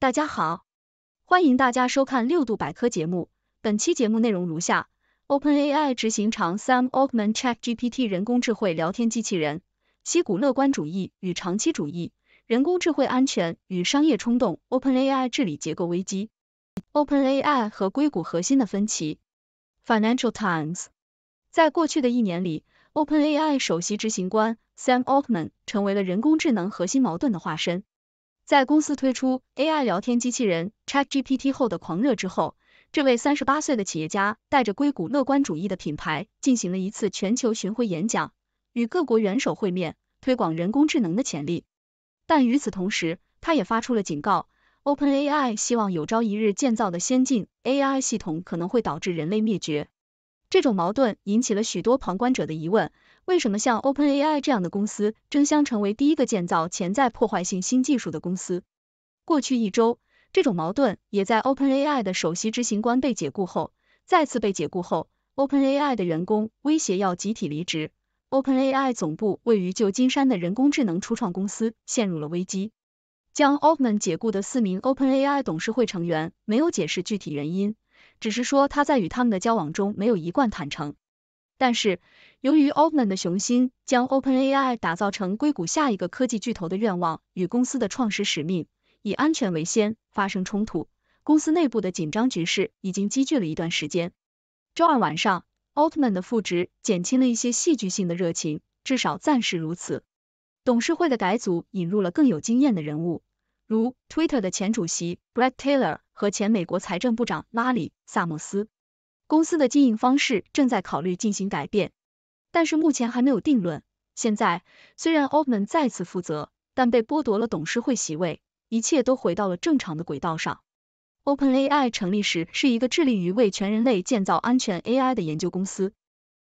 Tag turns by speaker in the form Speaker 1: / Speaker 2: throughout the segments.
Speaker 1: 大家好，欢迎大家收看六度百科节目。本期节目内容如下：OpenAI 执行长 Sam Altman、ChatGPT、人工智慧聊天机器人、西谷乐观主义与长期主义、人工智慧安全与商业冲动、OpenAI 治理结构危机、OpenAI 和硅谷核心的分歧。Financial Times 在过去的一年里，OpenAI 首席执行官 Sam Altman 成为了人工智能核心矛盾的化身。在公司推出 AI 聊天机器人 ChatGPT 后的狂热之后，这位38岁的企业家带着硅谷乐观主义的品牌进行了一次全球巡回演讲，与各国元首会面，推广人工智能的潜力。但与此同时，他也发出了警告：OpenAI 希望有朝一日建造的先进 AI 系统可能会导致人类灭绝。这种矛盾引起了许多旁观者的疑问。为什么像 OpenAI 这样的公司争相成为第一个建造潜在破坏性新技术的公司？过去一周，这种矛盾也在 OpenAI 的首席执行官被解雇后再次被解雇后，OpenAI 的员工威胁要集体离职。OpenAI 总部位于旧金山的人工智能初创公司陷入了危机。将 Altman 解雇的四名 OpenAI 董事会成员没有解释具体原因，只是说他在与他们的交往中没有一贯坦诚。但是，由于 Altman 的雄心，将 OpenAI 打造成硅谷下一个科技巨头的愿望与公司的创始使命——以安全为先——发生冲突，公司内部的紧张局势已经积聚了一段时间。周二晚上，Altman 的复值减轻了一些戏剧性的热情，至少暂时如此。董事会的改组引入了更有经验的人物，如 Twitter 的前主席 Brad Taylor 和前美国财政部长拉里·萨默斯。公司的经营方式正在考虑进行改变，但是目前还没有定论。现在虽然 Open 再次负责，但被剥夺了董事会席位，一切都回到了正常的轨道上。Open AI 成立时是一个致力于为全人类建造安全 AI 的研究公司，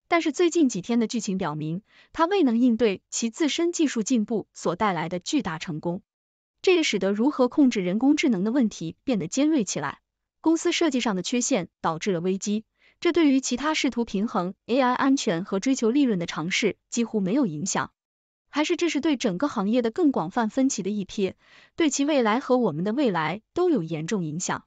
Speaker 1: 但是最近几天的剧情表明，它未能应对其自身技术进步所带来的巨大成功，这也使得如何控制人工智能的问题变得尖锐起来。公司设计上的缺陷导致了危机。这对于其他试图平衡 AI 安全和追求利润的尝试几乎没有影响，还是这是对整个行业的更广泛分歧的一瞥，对其未来和我们的未来都有严重影响。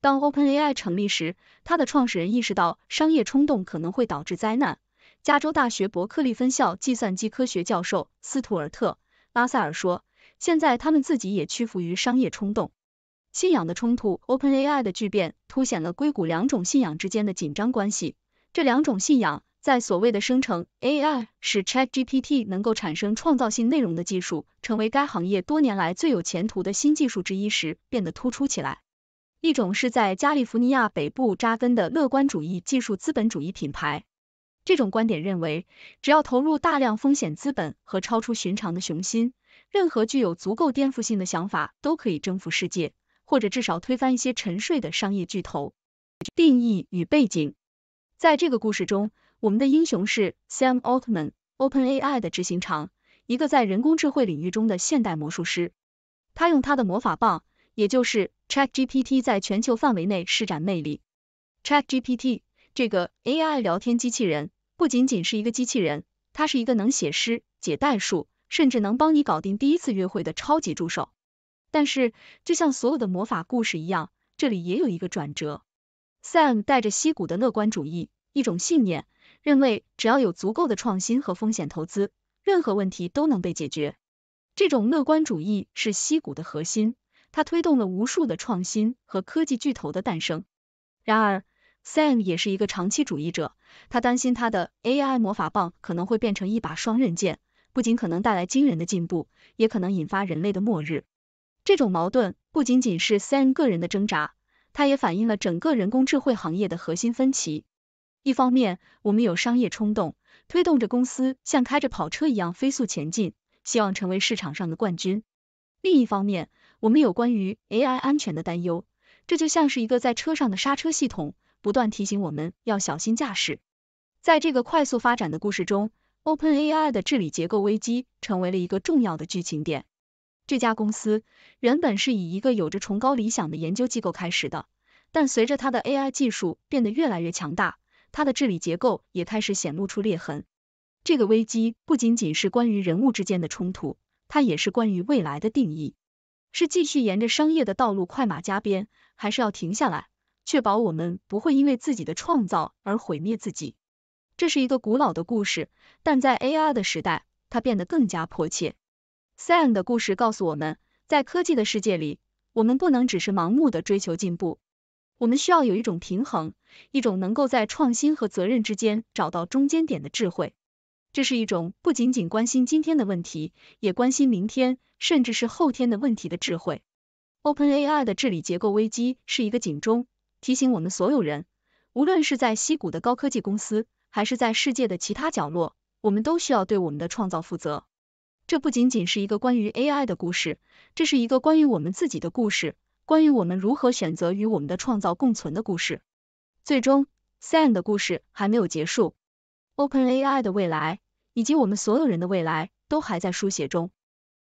Speaker 1: 当 OpenAI 成立时，它的创始人意识到商业冲动可能会导致灾难。加州大学伯克利分校计算机科学教授斯图尔特·拉塞尔说：“现在他们自己也屈服于商业冲动。”信仰的冲突，OpenAI 的巨变凸显了硅谷两种信仰之间的紧张关系。这两种信仰在所谓的生成 AI，使 ChatGPT 能够产生创造性内容的技术成为该行业多年来最有前途的新技术之一时，变得突出起来。一种是在加利福尼亚北部扎根的乐观主义技术资本主义品牌。这种观点认为，只要投入大量风险资本和超出寻常的雄心，任何具有足够颠覆性的想法都可以征服世界。或者至少推翻一些沉睡的商业巨头。定义与背景：在这个故事中，我们的英雄是 Sam Altman，OpenAI 的执行长，一个在人工智慧领域中的现代魔术师。他用他的魔法棒，也就是 ChatGPT，在全球范围内施展魅力。ChatGPT 这个 AI 聊天机器人不仅仅是一个机器人，它是一个能写诗、解代数，甚至能帮你搞定第一次约会的超级助手。但是，就像所有的魔法故事一样，这里也有一个转折。Sam 带着西谷的乐观主义，一种信念，认为只要有足够的创新和风险投资，任何问题都能被解决。这种乐观主义是西谷的核心，它推动了无数的创新和科技巨头的诞生。然而，Sam 也是一个长期主义者，他担心他的 AI 魔法棒可能会变成一把双刃剑，不仅可能带来惊人的进步，也可能引发人类的末日。这种矛盾不仅仅是 Sam 个人的挣扎，它也反映了整个人工智慧行业的核心分歧。一方面，我们有商业冲动，推动着公司像开着跑车一样飞速前进，希望成为市场上的冠军；另一方面，我们有关于 AI 安全的担忧，这就像是一个在车上的刹车系统，不断提醒我们要小心驾驶。在这个快速发展的故事中，OpenAI 的治理结构危机成为了一个重要的剧情点。这家公司原本是以一个有着崇高理想的研究机构开始的，但随着它的 AI 技术变得越来越强大，它的治理结构也开始显露出裂痕。这个危机不仅仅是关于人物之间的冲突，它也是关于未来的定义：是继续沿着商业的道路快马加鞭，还是要停下来，确保我们不会因为自己的创造而毁灭自己？这是一个古老的故事，但在 AI 的时代，它变得更加迫切。Sam 的故事告诉我们，在科技的世界里，我们不能只是盲目的追求进步，我们需要有一种平衡，一种能够在创新和责任之间找到中间点的智慧。这是一种不仅仅关心今天的问题，也关心明天，甚至是后天的问题的智慧。OpenAI 的治理结构危机是一个警钟，提醒我们所有人，无论是在硅谷的高科技公司，还是在世界的其他角落，我们都需要对我们的创造负责。这不仅仅是一个关于 AI 的故事，这是一个关于我们自己的故事，关于我们如何选择与我们的创造共存的故事。最终，Sam 的故事还没有结束，OpenAI 的未来以及我们所有人的未来都还在书写中。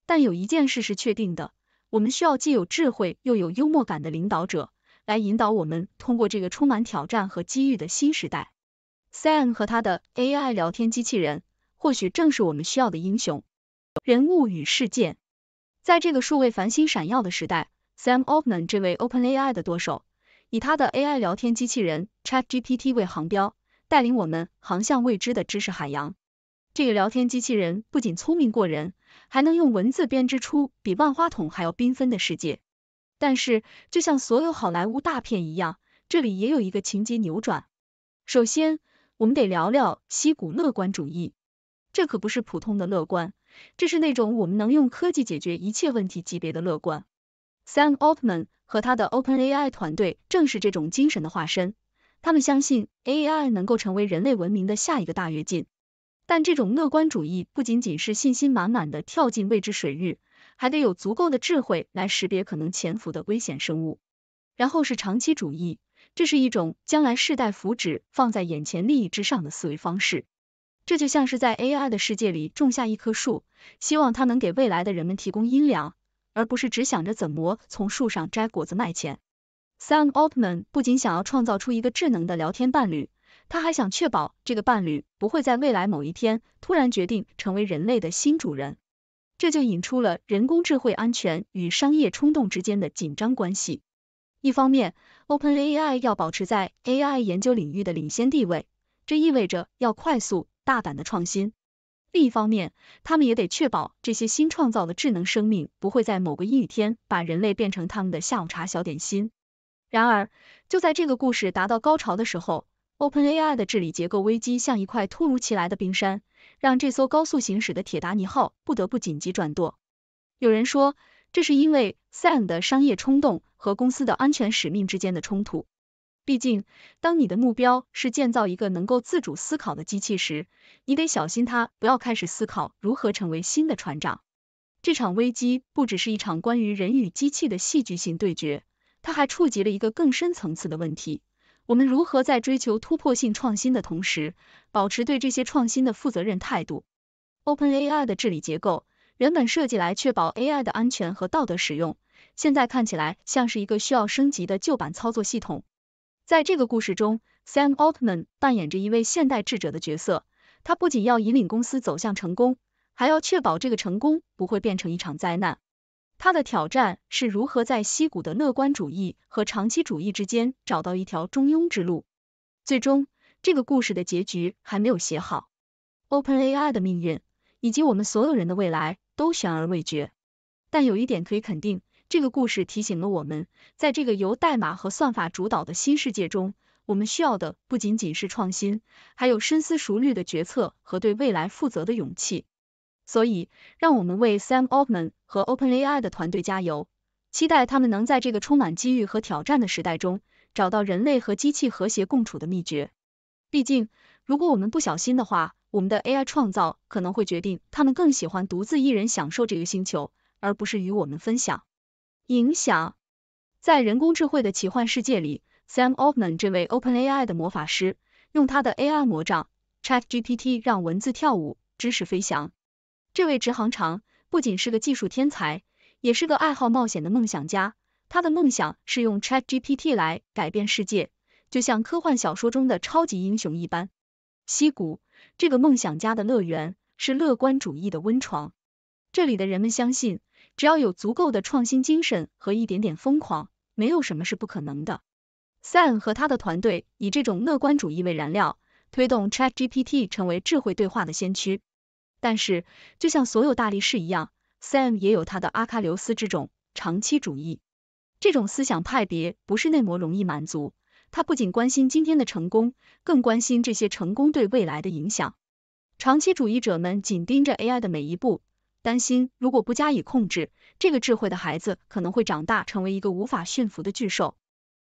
Speaker 1: 但有一件事是确定的，我们需要既有智慧又有幽默感的领导者来引导我们通过这个充满挑战和机遇的新时代。Sam 和他的 AI 聊天机器人，或许正是我们需要的英雄。人物与事件，在这个数位繁星闪耀的时代，Sam Altman 这位 OpenAI 的舵手，以他的 AI 聊天机器人 ChatGPT 为航标，带领我们航向未知的知识海洋。这个聊天机器人不仅聪明过人，还能用文字编织出比万花筒还要缤纷的世界。但是，就像所有好莱坞大片一样，这里也有一个情节扭转。首先，我们得聊聊硅谷乐观主义，这可不是普通的乐观。这是那种我们能用科技解决一切问题级别的乐观。Sam Altman 和他的 OpenAI 团队正是这种精神的化身，他们相信 AI 能够成为人类文明的下一个大跃进。但这种乐观主义不仅仅是信心满满的跳进未知水域，还得有足够的智慧来识别可能潜伏的危险生物。然后是长期主义，这是一种将来世代福祉放在眼前利益之上的思维方式。这就像是在 AI 的世界里种下一棵树，希望它能给未来的人们提供阴凉，而不是只想着怎么从树上摘果子卖钱。Sam Altman 不仅想要创造出一个智能的聊天伴侣，他还想确保这个伴侣不会在未来某一天突然决定成为人类的新主人。这就引出了人工智慧安全与商业冲动之间的紧张关系。一方面，OpenAI 要保持在 AI 研究领域的领先地位。这意味着要快速大胆的创新。另一方面，他们也得确保这些新创造的智能生命不会在某个阴雨天把人类变成他们的下午茶小点心。然而，就在这个故事达到高潮的时候，OpenAI 的治理结构危机像一块突如其来的冰山，让这艘高速行驶的铁达尼号不得不紧急转舵。有人说，这是因为 Sam 的商业冲动和公司的安全使命之间的冲突。毕竟，当你的目标是建造一个能够自主思考的机器时，你得小心它不要开始思考如何成为新的船长。这场危机不只是一场关于人与机器的戏剧性对决，它还触及了一个更深层次的问题：我们如何在追求突破性创新的同时，保持对这些创新的负责任态度？OpenAI 的治理结构原本设计来确保 AI 的安全和道德使用，现在看起来像是一个需要升级的旧版操作系统。在这个故事中，Sam Altman 扮演着一位现代智者的角色。他不仅要引领公司走向成功，还要确保这个成功不会变成一场灾难。他的挑战是如何在硅谷的乐观主义和长期主义之间找到一条中庸之路。最终，这个故事的结局还没有写好，OpenAI 的命运以及我们所有人的未来都悬而未决。但有一点可以肯定。这个故事提醒了我们，在这个由代码和算法主导的新世界中，我们需要的不仅仅是创新，还有深思熟虑的决策和对未来负责的勇气。所以，让我们为 Sam Altman 和 OpenAI 的团队加油，期待他们能在这个充满机遇和挑战的时代中，找到人类和机器和谐共处的秘诀。毕竟，如果我们不小心的话，我们的 AI 创造可能会决定他们更喜欢独自一人享受这个星球，而不是与我们分享。影响在人工智慧的奇幻世界里，Sam Altman 这位 OpenAI 的魔法师，用他的 AI 魔杖 ChatGPT 让文字跳舞，知识飞翔。这位执行长不仅是个技术天才，也是个爱好冒险的梦想家。他的梦想是用 ChatGPT 来改变世界，就像科幻小说中的超级英雄一般。西谷这个梦想家的乐园，是乐观主义的温床。这里的人们相信。只要有足够的创新精神和一点点疯狂，没有什么是不可能的。Sam 和他的团队以这种乐观主义为燃料，推动 ChatGPT 成为智慧对话的先驱。但是，就像所有大力士一样，Sam 也有他的阿喀琉斯之踵——长期主义。这种思想派别不是内摩容易满足。他不仅关心今天的成功，更关心这些成功对未来的影响。长期主义者们紧盯着 AI 的每一步。担心，如果不加以控制，这个智慧的孩子可能会长大成为一个无法驯服的巨兽。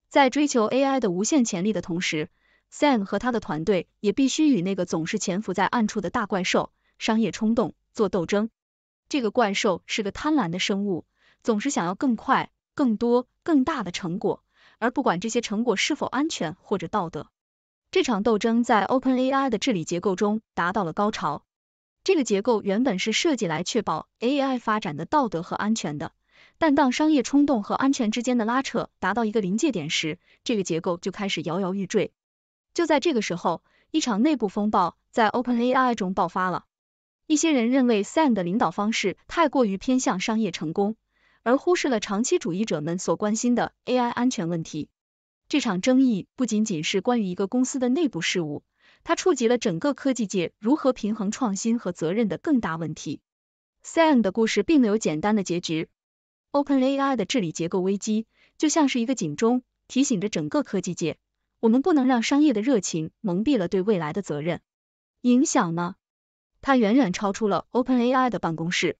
Speaker 1: 在追求 AI 的无限潜力的同时，Sam 和他的团队也必须与那个总是潜伏在暗处的大怪兽——商业冲动做斗争。这个怪兽是个贪婪的生物，总是想要更快、更多、更大的成果，而不管这些成果是否安全或者道德。这场斗争在 OpenAI 的治理结构中达到了高潮。这个结构原本是设计来确保 AI 发展的道德和安全的，但当商业冲动和安全之间的拉扯达到一个临界点时，这个结构就开始摇摇欲坠。就在这个时候，一场内部风暴在 OpenAI 中爆发了。一些人认为 Sam 的领导方式太过于偏向商业成功，而忽视了长期主义者们所关心的 AI 安全问题。这场争议不仅仅是关于一个公司的内部事务。它触及了整个科技界如何平衡创新和责任的更大问题。Sam 的故事并没有简单的结局。OpenAI 的治理结构危机就像是一个警钟，提醒着整个科技界，我们不能让商业的热情蒙蔽了对未来的责任。影响呢？它远远超出了 OpenAI 的办公室。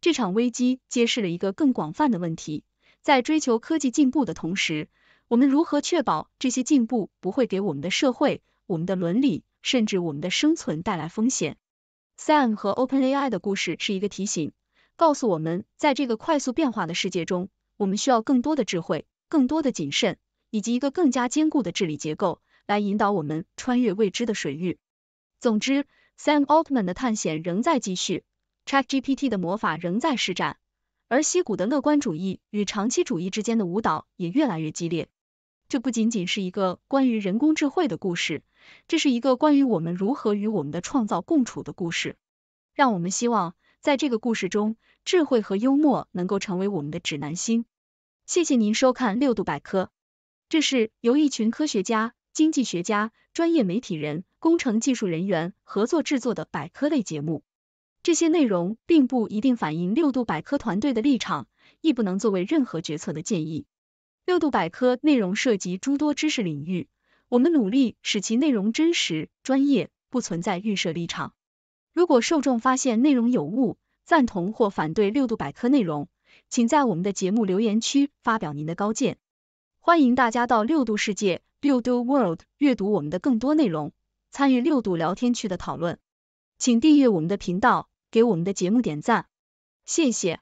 Speaker 1: 这场危机揭示了一个更广泛的问题：在追求科技进步的同时，我们如何确保这些进步不会给我们的社会？我们的伦理，甚至我们的生存带来风险。Sam 和 OpenAI 的故事是一个提醒，告诉我们，在这个快速变化的世界中，我们需要更多的智慧、更多的谨慎，以及一个更加坚固的治理结构，来引导我们穿越未知的水域。总之，Sam Altman 的探险仍在继续，ChatGPT 的魔法仍在施展，而西谷的乐观主义与长期主义之间的舞蹈也越来越激烈。这不仅仅是一个关于人工智慧的故事。这是一个关于我们如何与我们的创造共处的故事。让我们希望，在这个故事中，智慧和幽默能够成为我们的指南星。谢谢您收看六度百科。这是由一群科学家、经济学家、专业媒体人、工程技术人员合作制作的百科类节目。这些内容并不一定反映六度百科团队的立场，亦不能作为任何决策的建议。六度百科内容涉及诸多知识领域。我们努力使其内容真实、专业，不存在预设立场。如果受众发现内容有误、赞同或反对六度百科内容，请在我们的节目留言区发表您的高见。欢迎大家到六度世界（六度 World） 阅读我们的更多内容，参与六度聊天区的讨论。请订阅我们的频道，给我们的节目点赞，谢谢。